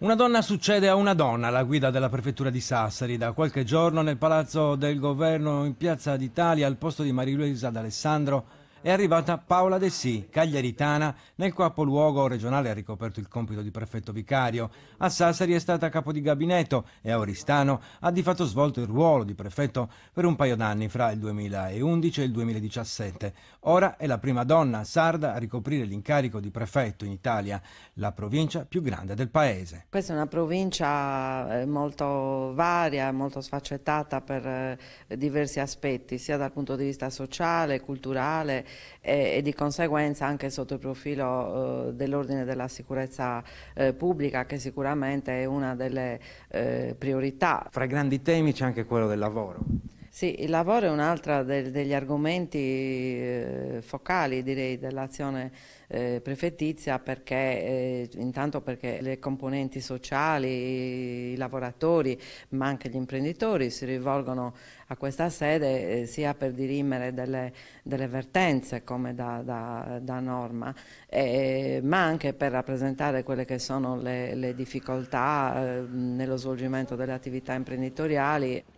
Una donna succede a una donna alla guida della prefettura di Sassari. Da qualche giorno nel palazzo del governo in Piazza d'Italia al posto di Marie Luisa d'Alessandro è arrivata Paola De Sì, cagliaritana, nel capoluogo regionale ha ricoperto il compito di prefetto vicario, a Sassari è stata capo di gabinetto e a Oristano ha di fatto svolto il ruolo di prefetto per un paio d'anni fra il 2011 e il 2017. Ora è la prima donna sarda a ricoprire l'incarico di prefetto in Italia, la provincia più grande del paese. Questa è una provincia eh, molto varia, molto sfaccettata per eh, diversi aspetti, sia dal punto di vista sociale, culturale, e, e, di conseguenza anche sotto il profilo eh, dell'ordine della sicurezza eh, pubblica che sicuramente è una delle eh, priorità. Fra i grandi temi c'è anche quello del lavoro. Sì, il lavoro è un altro degli argomenti eh, focali direi dell'azione eh, prefettizia perché eh, intanto perché le componenti sociali, i lavoratori ma anche gli imprenditori si rivolgono a questa sede sia per dirimere delle, delle vertenze come da, da, da norma ma anche per rappresentare quelle che sono le, le difficoltà nello svolgimento delle attività imprenditoriali.